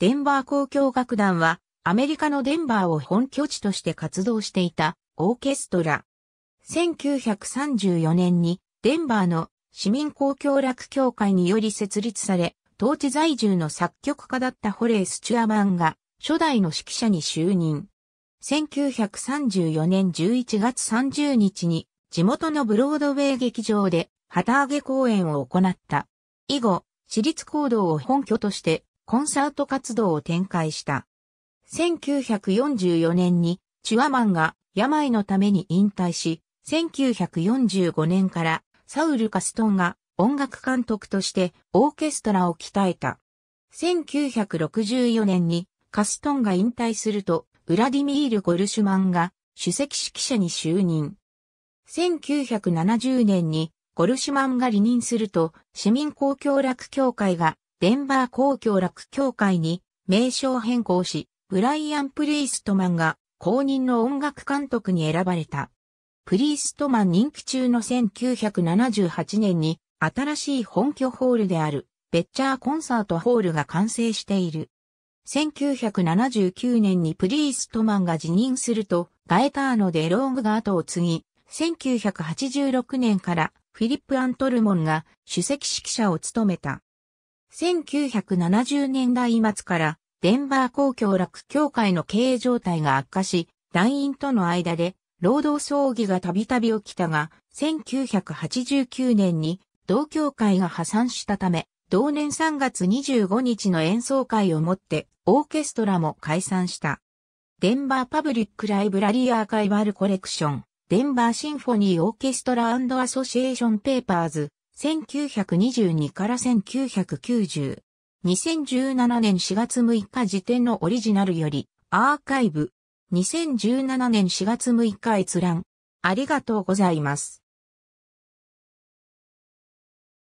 デンバー交響楽団は、アメリカのデンバーを本拠地として活動していたオーケストラ。1934年に、デンバーの市民公共楽協会により設立され、当地在住の作曲家だったホレー・スチュアマンが、初代の指揮者に就任。1934年11月30日に、地元のブロードウェイ劇場で、旗揚げ公演を行った。以後、私立行動を本拠として、コンサート活動を展開した。1944年にチワマンが病のために引退し、1945年からサウル・カストンが音楽監督としてオーケストラを鍛えた。1964年にカストンが引退すると、ウラディミール・ゴルシュマンが主席指揮者に就任。1970年にゴルシュマンが離任すると、市民公共楽協会がデンバー公共楽協会に名称変更し、ブライアン・プリーストマンが公認の音楽監督に選ばれた。プリーストマン人気中の1978年に新しい本拠ホールであるベッチャーコンサートホールが完成している。1979年にプリーストマンが辞任するとガエターノ・デ・ローグが後を継ぎ、1986年からフィリップ・アントルモンが首席指揮者を務めた。1970年代末からデンバー公共楽協会の経営状態が悪化し、団員との間で労働争議がたびたび起きたが、1989年に同協会が破産したため、同年3月25日の演奏会をもってオーケストラも解散した。デンバーパブリックライブラリーアーカイバルコレクション、デンバーシンフォニーオーケストラアソシエーションペーパーズ、1922から1990。2017年4月6日時点のオリジナルより、アーカイブ。2017年4月6日閲覧。ありがとうございます。